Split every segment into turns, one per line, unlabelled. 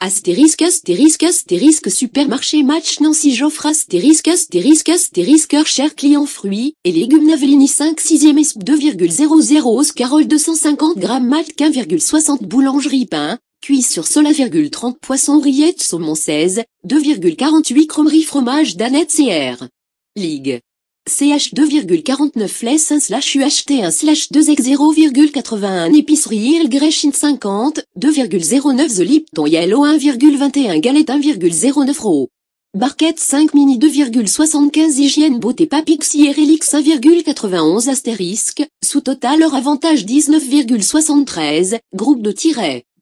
Astérisque, astérisque, astérisque, supermarché match Nancy Joffre, astérisque, astérisque, astérisque, cher client fruits et légumes Navelini 5 6e ESP 2,00 oscarol 250 g Malt 1,60 boulangerie pain, cuit sur sol 1,30 poisson rillette saumon 16, 2,48 cromerie fromage danette CR. Ligue. CH 2,49 less 1 slash UHT 1 slash 2x 0,81 épicerie Il Gréchine 50, 2,09 The Lipton Yellow 1,21 Galette 1,09 Ro. Barquette 5 Mini 2,75 Hygiène Beauté Papixi Relix 1,91 Astérisque, sous total leur avantage 19,73, groupe de tiret.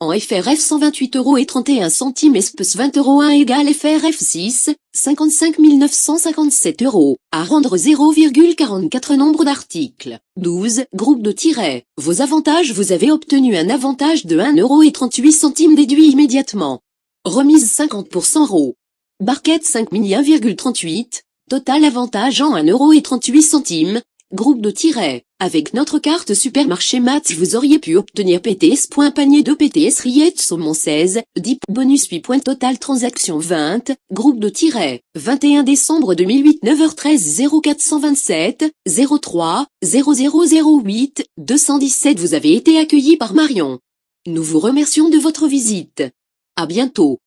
En FRF 128,31 euros et espèce 20 euros 1 égale FRF 6, 55 957 euros. À rendre 0,44 nombre d'articles. 12. Groupe de tirets. Vos avantages vous avez obtenu un avantage de 1 euro et centimes déduit immédiatement. Remise 50% euros. Barquette 5 1,38. Total avantage en 1 euro et centimes groupe de tirets. Avec notre carte supermarché Mats, vous auriez pu obtenir PTS. Panier de PTS Riette Saumon 16, 10 bonus 8 total transaction 20, groupe de tirets. 21 décembre 2008 9h13 0427 03 0008 217 Vous avez été accueilli par Marion. Nous vous remercions de votre visite. À bientôt.